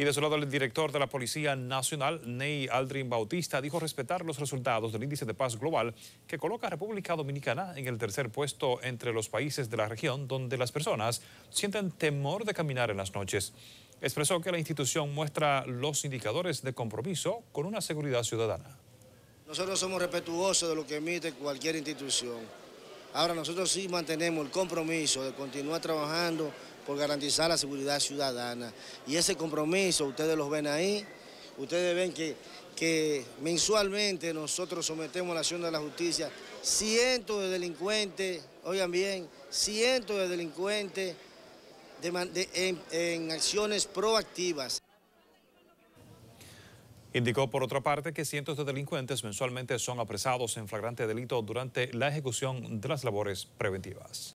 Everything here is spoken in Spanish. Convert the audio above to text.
Y de su lado, el director de la Policía Nacional, Ney Aldrin Bautista, dijo respetar los resultados del Índice de Paz Global que coloca a República Dominicana en el tercer puesto entre los países de la región donde las personas sienten temor de caminar en las noches. Expresó que la institución muestra los indicadores de compromiso con una seguridad ciudadana. Nosotros somos respetuosos de lo que emite cualquier institución Ahora nosotros sí mantenemos el compromiso de continuar trabajando por garantizar la seguridad ciudadana. Y ese compromiso ustedes lo ven ahí, ustedes ven que, que mensualmente nosotros sometemos a la acción de la justicia cientos de delincuentes, oigan bien, cientos de delincuentes en acciones proactivas. Indicó por otra parte que cientos de delincuentes mensualmente son apresados en flagrante delito durante la ejecución de las labores preventivas.